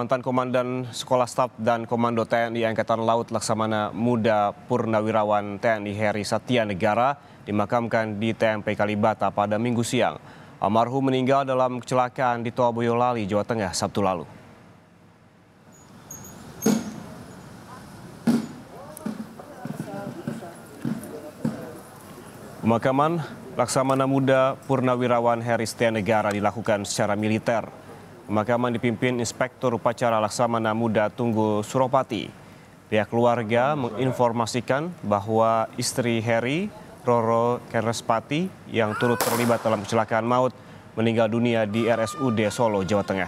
mantan Komandan Sekolah Staf dan Komando TNI Angkatan Laut Laksamana Muda Purnawirawan TNI Heri Satya Negara dimakamkan di TMP Kalibata pada minggu siang. Almarhum meninggal dalam kecelakaan di Toa Boyolali, Jawa Tengah, Sabtu lalu. Pemakaman Laksamana Muda Purnawirawan Heri Setia Negara dilakukan secara militer. Pemakaman dipimpin Inspektur Upacara Laksamana Muda Tunggu Suropati. Pihak keluarga menginformasikan bahwa istri Heri, Roro Kerespati, yang turut terlibat dalam kecelakaan maut, meninggal dunia di RSUD Solo, Jawa Tengah.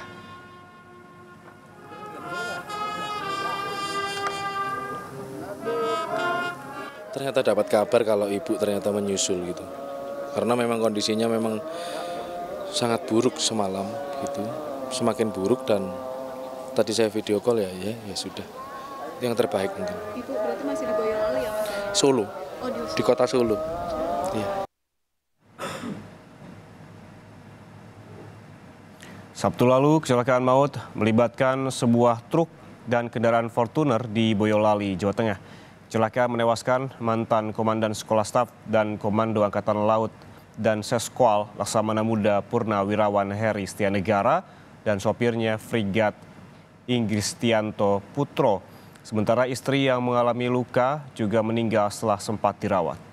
Ternyata dapat kabar kalau ibu ternyata menyusul gitu. Karena memang kondisinya memang sangat buruk semalam gitu semakin buruk dan tadi saya video call ya, ya, ya sudah. yang terbaik mungkin. Itu berarti masih di Boyolali ya? Solo, oh, di, di kota Solo. Iya. Sabtu lalu kecelakaan maut melibatkan sebuah truk dan kendaraan Fortuner di Boyolali, Jawa Tengah. Celaka menewaskan mantan Komandan Sekolah Staf dan Komando Angkatan Laut dan Seskual Laksamana Muda Purnawirawan Heri Setianegara dan sopirnya Frigat Inggris Tianto Putro. Sementara istri yang mengalami luka juga meninggal setelah sempat dirawat.